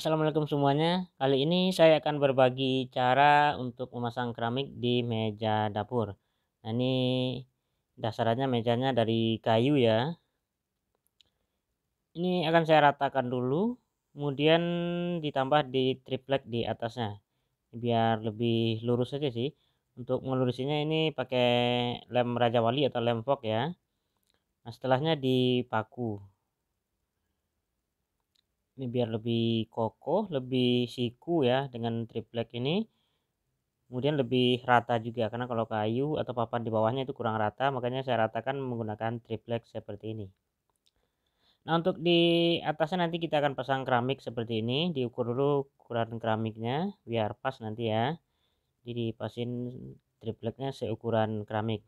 Assalamualaikum semuanya. Kali ini saya akan berbagi cara untuk memasang keramik di meja dapur. Nah, ini dasarnya mejanya dari kayu ya. Ini akan saya ratakan dulu, kemudian ditambah di triplek di atasnya. Biar lebih lurus saja sih. Untuk melurusinya ini pakai lem raja wali atau lem fog ya. Nah, setelahnya dipaku ini biar lebih kokoh lebih siku ya dengan triplek ini kemudian lebih rata juga karena kalau kayu atau papan di bawahnya itu kurang rata makanya saya ratakan menggunakan triplek seperti ini nah untuk di atasnya nanti kita akan pasang keramik seperti ini diukur dulu ukuran keramiknya biar pas nanti ya jadi dipasin tripleknya seukuran keramik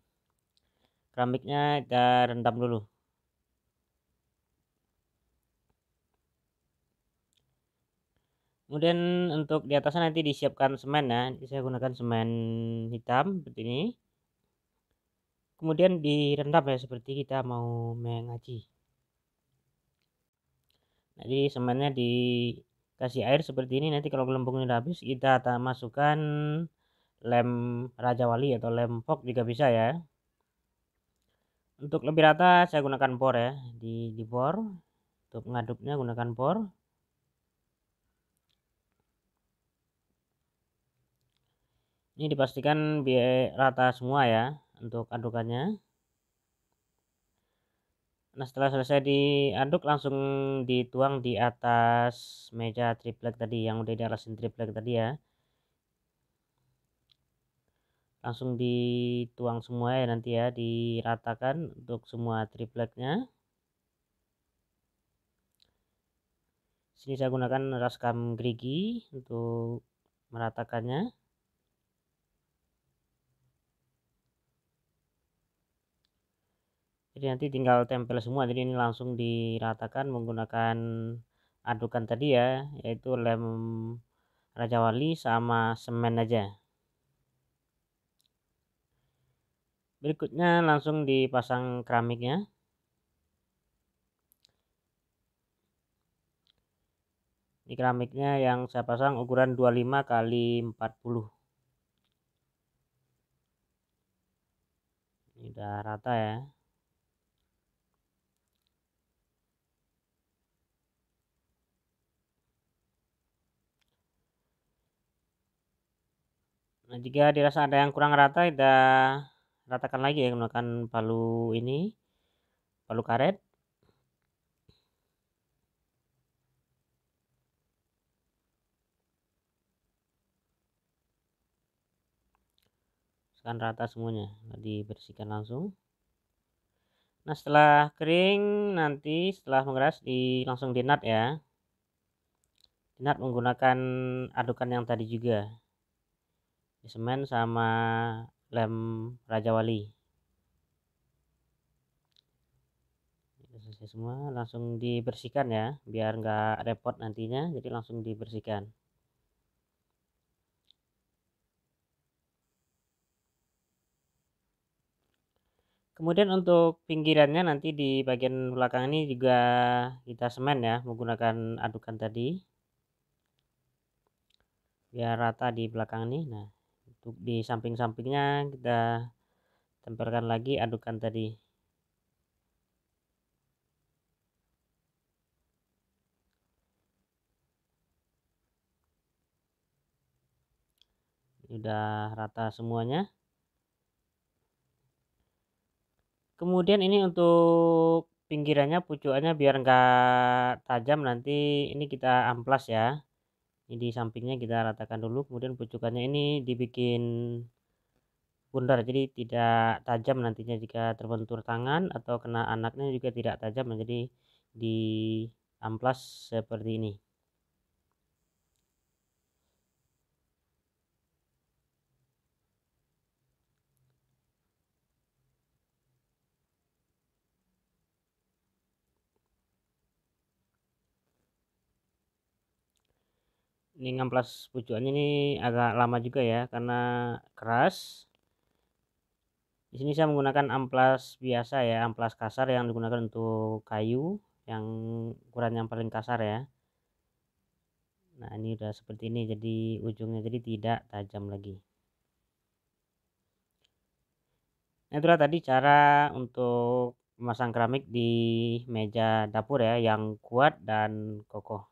keramiknya kita rendam dulu kemudian untuk di atasnya nanti disiapkan semen ya saya gunakan semen hitam seperti ini kemudian direndam ya seperti kita mau mengaji nah, jadi semennya dikasih air seperti ini nanti kalau gelembungnya habis kita masukkan lem raja wali atau lem fog juga bisa ya untuk lebih rata saya gunakan bor ya di, di bor untuk mengaduknya gunakan bor ini dipastikan biaya rata semua ya untuk adukannya nah setelah selesai diaduk langsung dituang di atas meja triplek tadi yang udah dialasin triplek tadi ya langsung dituang semua ya nanti ya diratakan untuk semua tripleknya sini saya gunakan raskam gerigi untuk meratakannya jadi nanti tinggal tempel semua jadi ini langsung diratakan menggunakan adukan tadi ya yaitu lem raja wali sama semen aja berikutnya langsung dipasang keramiknya ini keramiknya yang saya pasang ukuran 25 kali 40 ini udah rata ya Nah, jika dirasa ada yang kurang rata, kita ratakan lagi ya menggunakan palu ini, palu karet. Sekarang rata semuanya, nah, dibersihkan langsung. Nah setelah kering nanti setelah mengeras di langsung dinat ya. Dinat menggunakan adukan yang tadi juga semen sama lem Raja Wali selesai semua langsung dibersihkan ya biar nggak repot nantinya jadi langsung dibersihkan kemudian untuk pinggirannya nanti di bagian belakang ini juga kita semen ya menggunakan adukan tadi biar rata di belakang ini nah untuk di samping-sampingnya kita tempelkan lagi adukan tadi Sudah rata semuanya kemudian ini untuk pinggirannya pucukannya biar enggak tajam nanti ini kita amplas ya ini di sampingnya kita ratakan dulu kemudian pucukannya ini dibikin bundar jadi tidak tajam nantinya jika terbentur tangan atau kena anaknya juga tidak tajam menjadi di amplas seperti ini ini ngamplas pucuannya ini agak lama juga ya karena keras di sini saya menggunakan amplas biasa ya amplas kasar yang digunakan untuk kayu yang ukuran yang paling kasar ya nah ini udah seperti ini jadi ujungnya jadi tidak tajam lagi nah itulah tadi cara untuk memasang keramik di meja dapur ya yang kuat dan kokoh